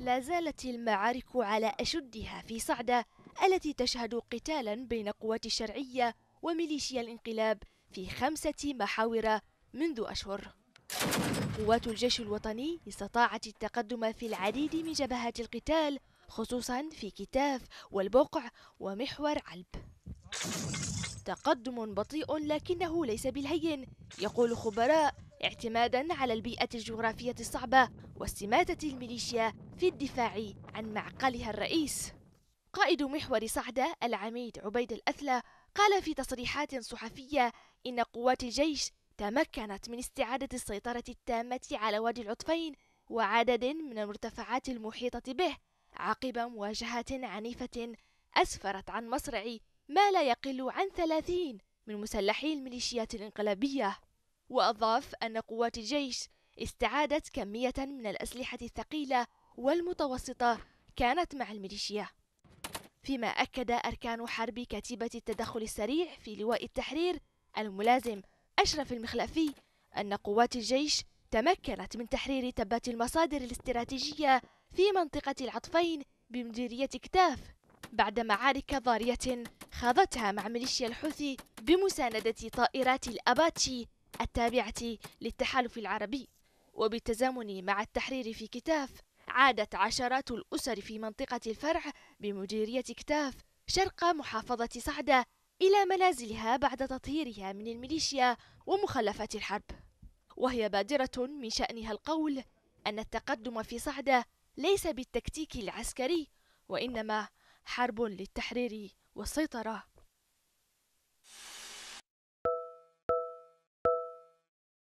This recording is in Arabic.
لا زالت المعارك على أشدها في صعدة التي تشهد قتالا بين قوات الشرعية وميليشيا الانقلاب في خمسة محاور منذ أشهر قوات الجيش الوطني استطاعت التقدم في العديد من جبهات القتال خصوصا في كتاف والبقع ومحور علب تقدم بطيء لكنه ليس بالهين يقول خبراء اعتمادا على البيئة الجغرافية الصعبة واستماتة الميليشيا في الدفاع عن معقلها الرئيس قائد محور صعدة العميد عبيد الأثلى قال في تصريحات صحفية إن قوات الجيش تمكنت من استعادة السيطرة التامة على وادي العطفين وعدد من المرتفعات المحيطة به عقب مواجهات عنيفة أسفرت عن مصرع ما لا يقل عن ثلاثين من مسلحي الميليشيات الانقلابية وأضاف أن قوات الجيش استعادت كمية من الأسلحة الثقيلة والمتوسطة كانت مع الميليشيا فيما أكد أركان حرب كتيبة التدخل السريع في لواء التحرير الملازم أشرف المخلفي أن قوات الجيش تمكنت من تحرير تبات المصادر الاستراتيجية في منطقة العطفين بمديرية كتاف بعد معارك ضارية خاضتها مع ميليشيا الحوثي بمساندة طائرات الأباتشي التابعة للتحالف العربي وبالتزامن مع التحرير في كتاف عادت عشرات الأسر في منطقة الفرع بمديرية كتاف شرق محافظة صعدة إلى منازلها بعد تطهيرها من الميليشيا ومخلفات الحرب وهي بادرة من شأنها القول أن التقدم في صعدة ليس بالتكتيك العسكري وإنما حرب للتحرير والسيطرة